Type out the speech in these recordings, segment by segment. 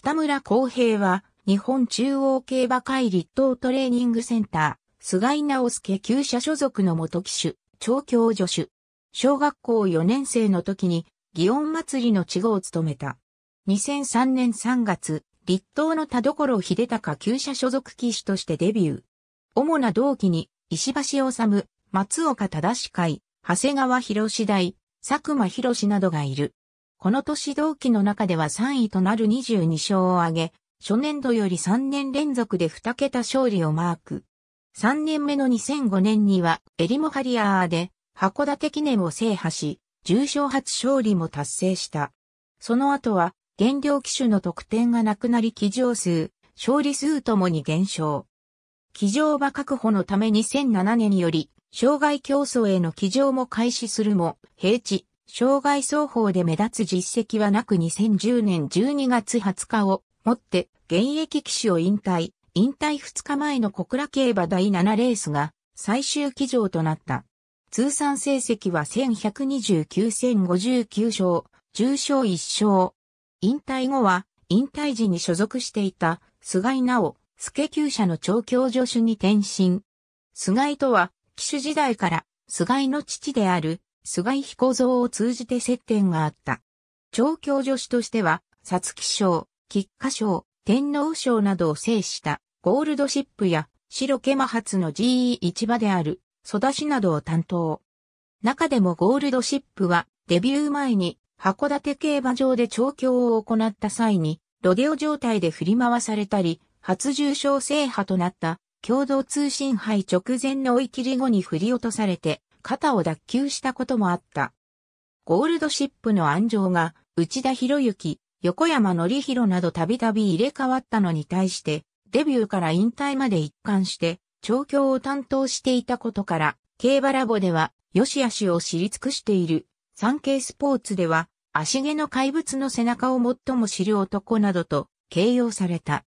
北村康平は、日本中央競馬会立東トレーニングセンター、菅井直介旧社所属の元騎手、調教助手。小学校4年生の時に、祇園祭りの稚語を務めた。2003年3月、立東の田所秀隆旧社所属騎手としてデビュー。主な同期に、石橋治、松岡忠会、長谷川博士大、佐久間博士などがいる。この年同期の中では3位となる22勝を挙げ、初年度より3年連続で2桁勝利をマーク。3年目の2005年にはエリモハリアーで函館記念を制覇し、重賞初勝利も達成した。その後は、減量機種の得点がなくなり騎乗数、勝利数ともに減少。騎乗馬確保のため2007年により、障害競争への騎乗も開始するも、平地、障害双方で目立つ実績はなく2010年12月20日をもって現役騎手を引退、引退2日前の小倉競馬第7レースが最終騎乗となった。通算成績は1129戦59勝、重勝1勝。引退後は、引退時に所属していた、菅井直、助級者の調教助手に転身。菅井とは、騎手時代から、菅井の父である、菅井彦蔵を通じて接点があった。調教助手としては、皐月賞、菊花賞、天皇賞などを制したゴールドシップや白毛馬発の GE 市場である育ちなどを担当。中でもゴールドシップはデビュー前に函館競馬場で調教を行った際にロデオ状態で振り回されたり、初重賞制覇となった共同通信杯直前の追い切り後に振り落とされて肩を脱臼したこともあった。ゴールドシップの安城が内田博之、横山則弘などたびたび入れ替わったのに対して、デビューから引退まで一貫して、調教を担当していたことから、競馬ラボでは、よしあしを知り尽くしている、産経スポーツでは、足毛の怪物の背中を最も知る男などと、形容された。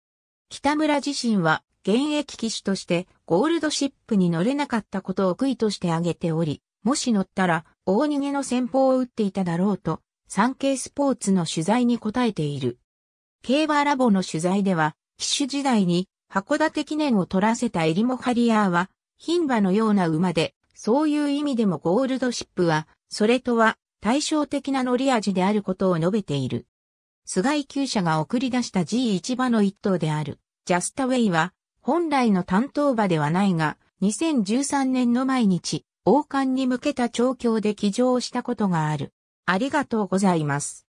北村自身は、現役騎手としてゴールドシップに乗れなかったことを悔いとして挙げており、もし乗ったら大逃げの戦法を打っていただろうと、ケイスポーツの取材に答えている。競馬ラボの取材では、騎手時代に函館記念を取らせたエリモハリアーは、牝馬のような馬で、そういう意味でもゴールドシップは、それとは対照的な乗り味であることを述べている。菅井厩舎が送り出した G1 馬の一頭である、ジャスタウェイは、本来の担当馬ではないが、2013年の毎日、王冠に向けた調教で騎乗したことがある。ありがとうございます。